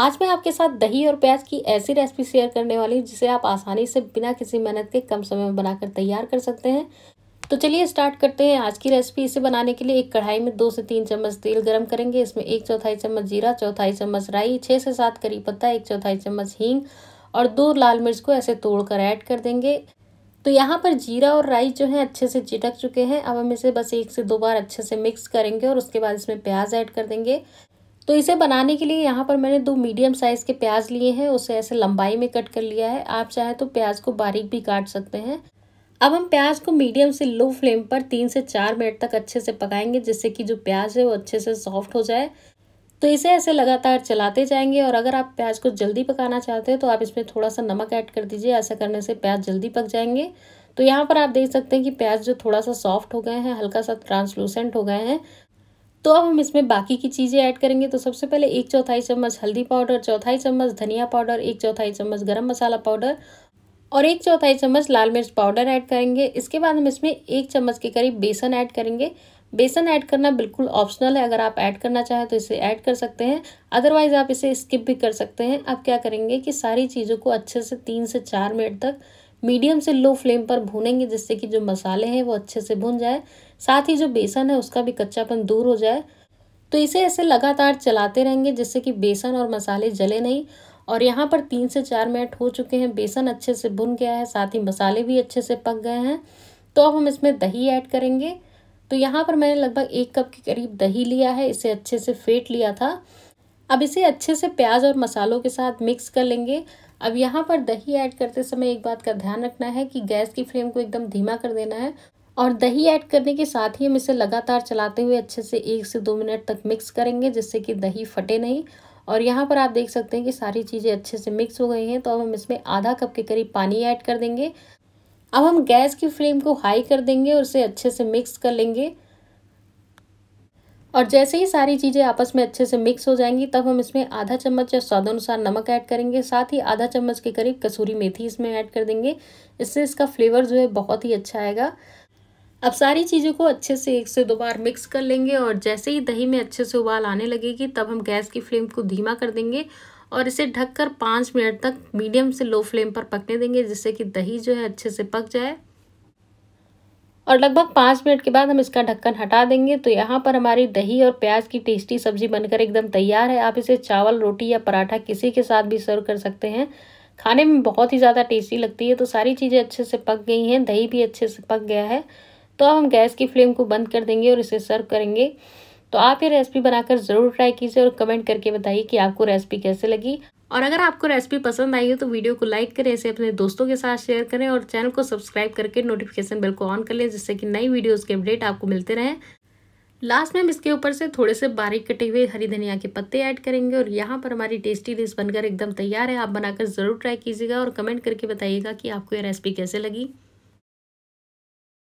आज मैं आपके साथ दही और प्याज की ऐसी रेसिपी शेयर करने वाली हूँ जिसे आप आसानी से बिना किसी मेहनत के कम समय में बनाकर तैयार कर सकते हैं तो चलिए स्टार्ट करते हैं आज की रेसिपी इसे बनाने के लिए एक कढ़ाई में दो से तीन चम्मच तेल गरम करेंगे इसमें एक चौथाई चम्मच जीरा चौथाई चम्मच राई छः से सात करी पत्ता एक चौथाई चम्मच हींग और दो लाल मिर्च को ऐसे तोड़कर ऐड कर देंगे तो यहाँ पर जीरा और राई जो है अच्छे से चिटक चुके हैं अब हम इसे बस एक से दो बार अच्छे से मिक्स करेंगे और उसके बाद इसमें प्याज ऐड कर देंगे तो इसे बनाने के लिए यहाँ पर मैंने दो मीडियम साइज़ के प्याज लिए हैं उसे ऐसे लंबाई में कट कर लिया है आप चाहे तो प्याज को बारीक भी काट सकते हैं अब हम प्याज को मीडियम से लो फ्लेम पर तीन से चार मिनट तक अच्छे से पकाएंगे जिससे कि जो प्याज है वो अच्छे से सॉफ्ट हो जाए तो इसे ऐसे लगातार चलाते जाएंगे और अगर आप प्याज को जल्दी पकाना चाहते हैं तो आप इसमें थोड़ा सा नमक ऐड कर दीजिए ऐसा करने से प्याज जल्दी पक जाएंगे तो यहाँ पर आप देख सकते हैं कि प्याज जो थोड़ा सा सॉफ्ट हो गए हैं हल्का सा ट्रांसलूसेंट हो गए हैं तो अब हम इसमें बाकी की चीज़ें ऐड करेंगे तो सबसे पहले एक चौथाई चम्मच हल्दी पाउडर चौथाई चम्मच धनिया पाउडर एक चौथाई चम्मच गरम मसाला पाउडर और एक चौथाई चम्मच लाल मिर्च पाउडर ऐड करेंगे इसके बाद हम इसमें एक चम्मच के करीब बेसन ऐड करेंगे बेसन ऐड करना बिल्कुल ऑप्शनल है अगर आप ऐड करना चाहें तो इसे ऐड कर सकते हैं अदरवाइज़ आप इसे स्किप भी कर सकते हैं आप क्या करेंगे कि सारी चीज़ों को अच्छे से तीन से चार मिनट तक मीडियम से लो फ्लेम पर भूनेंगे जिससे कि जो मसाले हैं वो अच्छे से भुन जाए साथ ही जो बेसन है उसका भी कच्चापन दूर हो जाए तो इसे ऐसे लगातार चलाते रहेंगे जिससे कि बेसन और मसाले जले नहीं और यहाँ पर तीन से चार मिनट हो चुके हैं बेसन अच्छे से भुन गया है साथ ही मसाले भी अच्छे से पक गए हैं तो अब हम इसमें दही ऐड करेंगे तो यहाँ पर मैंने लगभग एक कप के करीब दही लिया है इसे अच्छे से फेंट लिया था अब इसे अच्छे से प्याज और मसालों के साथ मिक्स कर लेंगे अब यहाँ पर दही ऐड करते समय एक बात का ध्यान रखना है कि गैस की फ्लेम को एकदम धीमा कर देना है और दही ऐड करने के साथ ही हम इसे लगातार चलाते हुए अच्छे से एक से दो मिनट तक मिक्स करेंगे जिससे कि दही फटे नहीं और यहाँ पर आप देख सकते हैं कि सारी चीज़ें अच्छे से मिक्स हो गई हैं तो अब हम इसमें आधा कप के करीब पानी ऐड कर देंगे अब हम गैस की फ्लेम को हाई कर देंगे और इसे अच्छे से मिक्स कर लेंगे और जैसे ही सारी चीज़ें आपस में अच्छे से मिक्स हो जाएंगी तब हम इसमें आधा चम्मच या स्वादानुसार नमक ऐड करेंगे साथ ही आधा चम्मच के करीब कसूरी मेथी इसमें ऐड कर देंगे इससे इसका फ्लेवर जो है बहुत ही अच्छा आएगा अब सारी चीज़ों को अच्छे से एक से दो बार मिक्स कर लेंगे और जैसे ही दही में अच्छे से उबाल आने लगेगी तब हम गैस की फ्लेम को धीमा कर देंगे और इसे ढककर पाँच मिनट तक मीडियम से लो फ्लेम पर पकने देंगे जिससे कि दही जो है अच्छे से पक जाए और लगभग पाँच मिनट के बाद हम इसका ढक्कन हटा देंगे तो यहाँ पर हमारी दही और प्याज की टेस्टी सब्जी बनकर एकदम तैयार है आप इसे चावल रोटी या पराठा किसी के साथ भी सर्व कर सकते हैं खाने में बहुत ही ज़्यादा टेस्टी लगती है तो सारी चीज़ें अच्छे से पक गई हैं दही भी अच्छे से पक गया है तो अब हम गैस की फ्लेम को बंद कर देंगे और इसे सर्व करेंगे तो आप ये रेसिपी बनाकर ज़रूर ट्राई कीजिए और कमेंट करके बताइए कि आपको रेसिपी कैसे लगी और अगर आपको रेसिपी पसंद आई हो तो वीडियो को लाइक करें इसे अपने दोस्तों के साथ शेयर करें और चैनल को सब्सक्राइब करके नोटिफिकेशन बेल को ऑन कर लें जिससे कि नई वीडियोज़ के अपडेट आपको मिलते रहें लास्ट में हम इसके ऊपर से थोड़े से बारीक कटे हुए हरी धनिया के पत्ते ऐड करेंगे और यहाँ पर हमारी टेस्टी डिश बनकर एकदम तैयार है आप बनाकर ज़रूर ट्राई कीजिएगा और कमेंट करके बताइएगा कि आपको ये रेसिपी कैसे लगी